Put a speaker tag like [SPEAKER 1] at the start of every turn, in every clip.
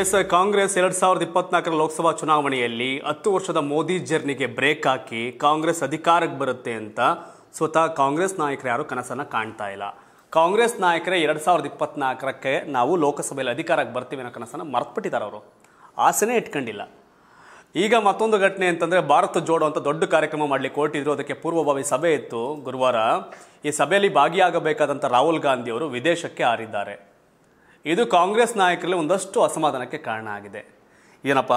[SPEAKER 1] S Congress ಎರಡ್ ಸಾವಿರದ ಇಪ್ಪತ್ನಾಲ್ಕರ ಲೋಕಸಭಾ ಚುನಾವಣೆಯಲ್ಲಿ ಹತ್ತು ವರ್ಷದ ಮೋದಿ ಜರ್ನಿಗೆ ಬ್ರೇಕ್ ಹಾಕಿ ಕಾಂಗ್ರೆಸ್ ಅಧಿಕಾರಕ್ಕೆ ಬರುತ್ತೆ ಅಂತ ಸ್ವತಃ ಕಾಂಗ್ರೆಸ್ ನಾಯಕರು ಯಾರು ಕನಸನ್ನು ಕಾಣ್ತಾ ಇಲ್ಲ ಕಾಂಗ್ರೆಸ್ ನಾಯಕರೇ ಎರಡು ಸಾವಿರದ ಇಪ್ಪತ್ನಾಲ್ಕರಕ್ಕೆ ನಾವು ಲೋಕಸಭೆಯಲ್ಲಿ ಅಧಿಕಾರಕ್ಕೆ ಬರ್ತೀವಿ ಅನ್ನೋ ಕನಸನ್ನು ಮರೆತುಬಿಟ್ಟಿದ್ದಾರೆ ಅವರು ಆಸೆನೇ ಇಟ್ಕೊಂಡಿಲ್ಲ ಈಗ ಮತ್ತೊಂದು ಘಟನೆ ಅಂತಂದರೆ ಭಾರತ ಜೋಡೋ ಅಂತ ದೊಡ್ಡ ಕಾರ್ಯಕ್ರಮ ಮಾಡಲಿಕ್ಕೆ ಹೊರಟಿದ್ರು ಅದಕ್ಕೆ ಪೂರ್ವಭಾವಿ ಸಭೆ ಇತ್ತು ಗುರುವಾರ ಈ ಸಭೆಯಲ್ಲಿ ಭಾಗಿಯಾಗಬೇಕಾದಂಥ ರಾಹುಲ್ ಗಾಂಧಿ ಅವರು ವಿದೇಶಕ್ಕೆ ಹಾರಿದ್ದಾರೆ ಇದು ಕಾಂಗ್ರೆಸ್ ನಾಯಕರಲ್ಲಿ ಒಂದಷ್ಟು ಅಸಮಾಧಾನಕ್ಕೆ ಕಾರಣ ಆಗಿದೆ ಏನಪ್ಪ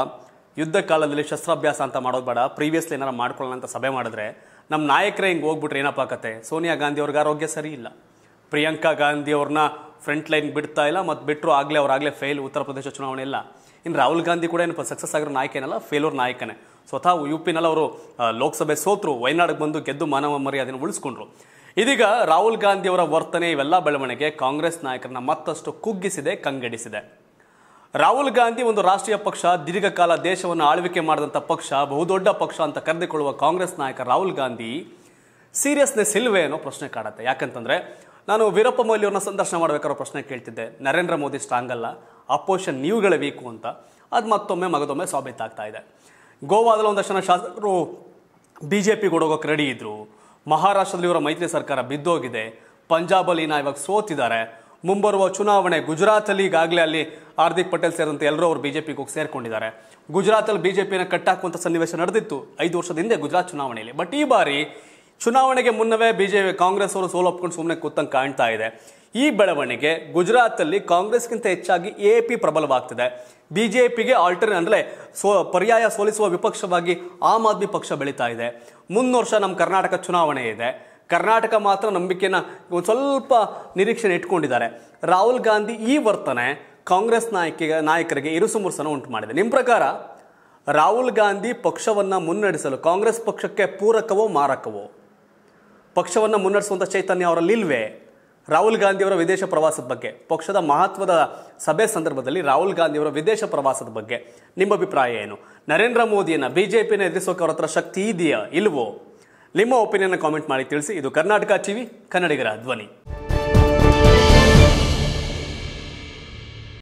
[SPEAKER 1] ಯುದ್ಧ ಕಾಲದಲ್ಲಿ ಶಸ್ತ್ರಾಭ್ಯಾಸ ಅಂತ ಮಾಡೋದು ಬೇಡ ಪ್ರೀವಿಯಸ್ಲಿ ಏನಾರ ಮಾಡ್ಕೊಳ್ಳೋಣ ಅಂತ ಸಭೆ ಮಾಡಿದ್ರೆ ನಮ್ಮ ನಾಯಕರೇ ಹಿಂಗೆ ಹೋಗ್ಬಿಟ್ರೆ ಏನಪ್ಪ ಆಕತ್ತೆ ಸೋನಿಯಾ ಗಾಂಧಿ ಅವ್ರಿಗೆ ಆರೋಗ್ಯ ಸರಿ ಇಲ್ಲ ಪ್ರಿಯಾಂಕಾ ಗಾಂಧಿ ಅವ್ರನ್ನ ಫ್ರಂಟ್ ಲೈನ್ ಬಿಡ್ತಾ ಇಲ್ಲ ಮತ್ತು ಬಿಟ್ಟರು ಆಗಲೇ ಆಗಲೇ ಫೇಲ್ ಉತ್ತರ ಪ್ರದೇಶ ಚುನಾವಣೆ ಇಲ್ಲ ಇನ್ನು ರಾಹುಲ್ ಗಾಂಧಿ ಕೂಡ ಏನಪ್ಪ ಸಕ್ಸಸ್ ಆಗಿರೋ ನಾಯಕ ಫೇಲ್ ಫೇಲೋರ್ ನಾಯಕನೇ ಸ್ವತಃ ಯು ಪಿನಲ್ಲಿ ಅವರು ಲೋಕಸಭೆ ಸೋತರು ವಯನಾಡಿಗೆ ಬಂದು ಗೆದ್ದು ಮಾನವ ಮರ್ಯಾದೆನ ಉಳಿಸ್ಕೊಂಡ್ರು ಇದೀಗ ರಾಹುಲ್ ಗಾಂಧಿಯವರ ವರ್ತನೆ ಇವೆಲ್ಲ ಬೆಳವಣಿಗೆ ಕಾಂಗ್ರೆಸ್ ನಾಯಕರನ್ನ ಮತ್ತಷ್ಟು ಕುಗ್ಗಿಸಿದೆ ಕಂಗೆಡಿಸಿದೆ ರಾಹುಲ್ ಗಾಂಧಿ ಒಂದು ರಾಷ್ಟ್ರೀಯ ಪಕ್ಷ ದೀರ್ಘಕಾಲ ದೇಶವನ್ನು ಆಳ್ವಿಕೆ ಮಾಡಿದಂಥ ಪಕ್ಷ ಬಹುದೊಡ್ಡ ಪಕ್ಷ ಅಂತ ಕರೆದುಕೊಳ್ಳುವ ಕಾಂಗ್ರೆಸ್ ನಾಯಕ ರಾಹುಲ್ ಗಾಂಧಿ ಸೀರಿಯಸ್ನೆಸ್ ಇಲ್ವೇ ಅನ್ನೋ ಪ್ರಶ್ನೆ ಕಾಡತ್ತೆ ಯಾಕಂತಂದರೆ ನಾನು ವೀರಪ್ಪ ಮೊಯ್ಲಿ ಸಂದರ್ಶನ ಮಾಡಬೇಕಾದ್ರೋ ಪ್ರಶ್ನೆ ಕೇಳ್ತಿದ್ದೆ ನರೇಂದ್ರ ಮೋದಿ ಸ್ಟ್ರಾಂಗ್ ಅಲ್ಲ ಅಪೋಷನ್ ನೀವುಗಳೇ ವೀಕು ಅಂತ ಅದು ಮತ್ತೊಮ್ಮೆ ಮಗದೊಮ್ಮೆ ಸಾಬೀತಾಗ್ತಾ ಇದೆ ಗೋವಾದಲ್ಲಿ ಒಂದಷ್ಟು ಜನ ಶಾಸಕರು ಬಿ ಜೆ ಪಿ ರೆಡಿ ಇದ್ದರು ಮಹಾರಾಷ್ಟ್ರದಲ್ಲಿ ಇವರ ಮೈತ್ರಿ ಸರ್ಕಾರ ಬಿದ್ದೋಗಿದೆ ಪಂಜಾಬ್ ನಾ ಇವಾಗ ಸೋತಿದ್ದಾರೆ ಮುಂಬರುವ ಚುನಾವಣೆ ಗುಜರಾತಲ್ಲಿ ಈಗಾಗಲೇ ಅಲ್ಲಿ ಹಾರ್ದಿಕ್ ಪಟೇಲ್ ಸೇರಿದಂತೆ ಎಲ್ಲರೂ ಅವರು ಬಿಜೆಪಿಗೆ ಹೋಗಿ ಸೇರ್ಕೊಂಡಿದ್ದಾರೆ ಗುಜರಾತಲ್ಲಿ ಬಿಜೆಪಿಯನ್ನು ಕಟ್ಟಾಕುವಂಥ ಸನ್ನಿವೇಶ ನಡೆದಿತ್ತು ಐದು ವರ್ಷದ ಹಿಂದೆ ಗುಜರಾತ್ ಚುನಾವಣೆಯಲ್ಲಿ ಬಟ್ ಈ ಬಾರಿ ಚುನಾವಣೆಗೆ ಮುನ್ನವೇ ಬಿಜೆಪಿ ಕಾಂಗ್ರೆಸ್ ಅವರು ಸೋಲೊಪ್ಕೊಂಡು ಸುಮ್ಮನೆ ಕೂತಂಗೆ ಕಾಣ್ತಾ ಇದೆ ಈ ಬೆಳವಣಿಗೆ ಗುಜರಾತಲ್ಲಿ ಕಾಂಗ್ರೆಸ್ಗಿಂತ ಹೆಚ್ಚಾಗಿ ಎ ಪಿ ಪ್ರಬಲವಾಗ್ತಿದೆ ಬಿಜೆಪಿಗೆ ಆಲ್ಟರ್ ಅಂದರೆ ಸೋ ಪರ್ಯಾಯ ಸೋಲಿಸುವ ವಿಪಕ್ಷವಾಗಿ ಆಮ್ ಆದ್ಮಿ ಪಕ್ಷ ಬೆಳೀತಾ ಇದೆ ಮುಂದಿನ ವರ್ಷ ನಮ್ಮ ಕರ್ನಾಟಕ ಚುನಾವಣೆ ಇದೆ ಕರ್ನಾಟಕ ಮಾತ್ರ ನಂಬಿಕೆನ ಒಂದು ಸ್ವಲ್ಪ ನಿರೀಕ್ಷೆ ಇಟ್ಕೊಂಡಿದ್ದಾರೆ ರಾಹುಲ್ ಗಾಂಧಿ ಈ ವರ್ತನೆ ಕಾಂಗ್ರೆಸ್ ನಾಯಕ ನಾಯಕರಿಗೆ ಇರುಸುಮುರುಸನ ಉಂಟು ಮಾಡಿದೆ ನಿಮ್ಮ ಪ್ರಕಾರ ರಾಹುಲ್ ಗಾಂಧಿ ಪಕ್ಷವನ್ನು ಮುನ್ನಡೆಸಲು ಕಾಂಗ್ರೆಸ್ ಪಕ್ಷಕ್ಕೆ ಪೂರಕವೋ ಮಾರಕವೋ ಪಕ್ಷವನ್ನು ಮುನ್ನಡೆಸುವಂಥ ಚೈತನ್ಯ ಅವರಲ್ಲಿ ಇಲ್ವೇ ರಾಹುಲ್ ಗಾಂಧಿಯವರ ವಿದೇಶ ಪ್ರವಾಸದ ಬಗ್ಗೆ ಪಕ್ಷದ ಮಹತ್ವದ ಸಭೆ ಸಂದರ್ಭದಲ್ಲಿ ರಾಹುಲ್ ಗಾಂಧಿಯವರ ವಿದೇಶ ಪ್ರವಾಸದ ಬಗ್ಗೆ ನಿಮ್ಮ ಅಭಿಪ್ರಾಯ ಏನು ನರೇಂದ್ರ ಮೋದಿಯನ್ನು ಬಿ ಜೆ ಪಿನ ಎದುರಿಸೋಕೆ ಅವರ ಹತ್ರ ಶಕ್ತಿ ಇದೆಯಾ ಇಲ್ವೋ ನಿಮ್ಮ ಒಪಿನಿಯನ್ನ ಕಾಮೆಂಟ್ ಮಾಡಿ ತಿಳಿಸಿ ಇದು ಕರ್ನಾಟಕ ಟಿವಿ ಕನ್ನಡಿಗರ ಧ್ವನಿ